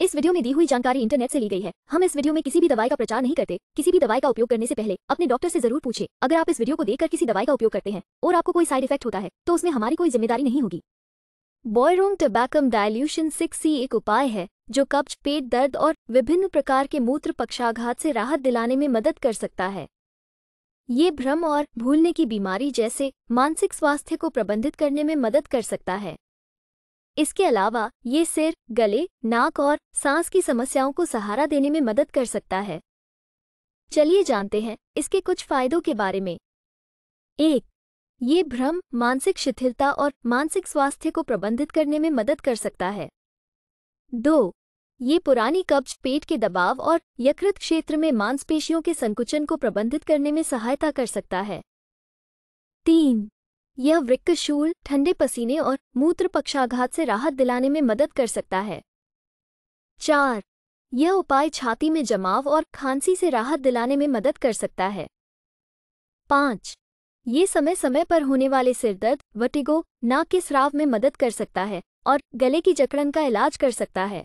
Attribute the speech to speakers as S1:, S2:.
S1: इस वीडियो में दी हुई जानकारी इंटरनेट से ली गई है हम इस वीडियो में किसी भी दवाई का प्रचार नहीं करते किसी भी दवाई का उपयोग करने से पहले अपने डॉक्टर से जरूर पूछे अगर आप इस वीडियो को देखकर किसी दवाई का उपयोग करते हैं और आपको कोई साइड इफेक्ट होता है तो उसमें हमारी कोई जिम्मेदारी नहीं होगी बॉयरोम टबैकम डायल्यूशन सिक्स एक उपाय है जो कब्ज पेट दर्द और विभिन्न प्रकार के मूत्र पक्षाघात से राहत दिलाने में मदद कर सकता है ये भ्रम और भूलने की बीमारी जैसे मानसिक स्वास्थ्य को प्रबंधित करने में मदद कर सकता है इसके अलावा ये सिर गले नाक और सांस की समस्याओं को सहारा देने में मदद कर सकता है चलिए जानते हैं इसके कुछ फायदों के बारे में एक ये भ्रम मानसिक शिथिलता और मानसिक स्वास्थ्य को प्रबंधित करने में मदद कर सकता है दो ये पुरानी कब्ज पेट के दबाव और यकृत क्षेत्र में मांसपेशियों के संकुचन को प्रबंधित करने में सहायता कर सकता है तीन यह वृक्कशूल ठंडे पसीने और मूत्र पक्षाघात से राहत दिलाने में मदद कर सकता है चार यह उपाय छाती में जमाव और खांसी से राहत दिलाने में मदद कर सकता है पाँच ये समय समय पर होने वाले सिरदर्द वटिगो नाक के स्राव में मदद कर सकता है और गले की जकड़न का इलाज कर सकता है